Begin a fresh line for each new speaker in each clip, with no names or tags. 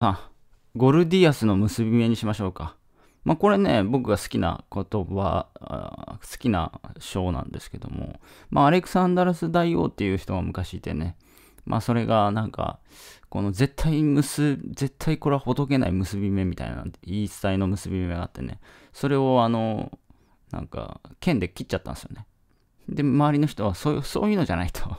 あ、ゴルディアスの結び目にしましょうか。まあ、これね、僕が好きな言葉、好きな章なんですけども、まあ、アレクサンダラス大王っていう人が昔いてね、まあ、それがなんか、この絶対結、絶対これはほどけない結び目みたいな言い伝えの結び目があってね、それをあの、なんか、剣で切っちゃったんですよね。で、周りの人はそういう、そういうのじゃないと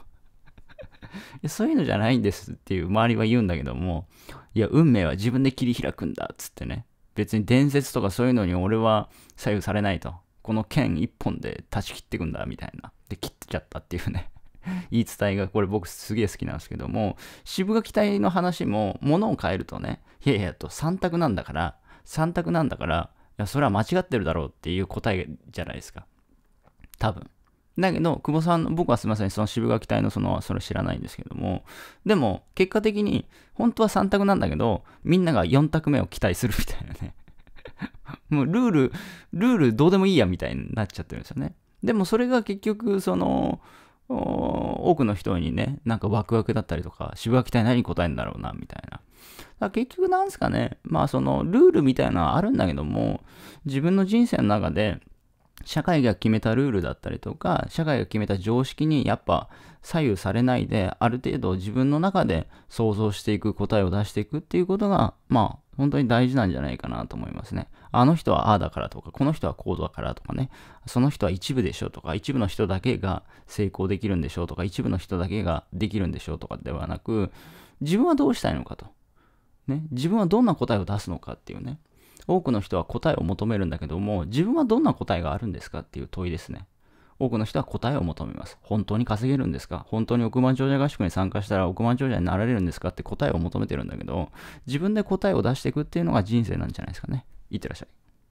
そういうのじゃないんですっていう周りは言うんだけども、いや、運命は自分で切り開くんだっつってね。別に伝説とかそういうのに俺は左右されないと。この剣一本で断ち切っていくんだみたいな。で、切ってちゃったっていうね。言い伝えがこれ僕すげえ好きなんですけども、渋垣隊の話も物を変えるとね、いやいやと三択なんだから、三択なんだから、いや、それは間違ってるだろうっていう答えじゃないですか。多分。だけど、久保さん、僕はすみません、その渋垣隊のその、それ知らないんですけども、でも、結果的に、本当は3択なんだけど、みんなが4択目を期待するみたいなね。もうルール、ルールどうでもいいやみたいになっちゃってるんですよね。でもそれが結局、その、多くの人にね、なんかワクワクだったりとか、渋垣隊何答えるんだろうな、みたいな。だ結局なんですかね、まあそのルールみたいなのはあるんだけども、自分の人生の中で、社会が決めたルールだったりとか、社会が決めた常識にやっぱ左右されないで、ある程度自分の中で想像していく答えを出していくっていうことが、まあ、本当に大事なんじゃないかなと思いますね。あの人はああだからとか、この人はこうだからとかね、その人は一部でしょとか、一部の人だけが成功できるんでしょうとか、一部の人だけができるんでしょうとかではなく、自分はどうしたいのかと。ね、自分はどんな答えを出すのかっていうね。多くの人は答えを求めるんだけども、自分はどんな答えがあるんですかっていう問いですね。多くの人は答えを求めます。本当に稼げるんですか本当に億万長者合宿に参加したら億万長者になられるんですかって答えを求めてるんだけど、自分で答えを出していくっていうのが人生なんじゃないですかね。いってらっしゃい。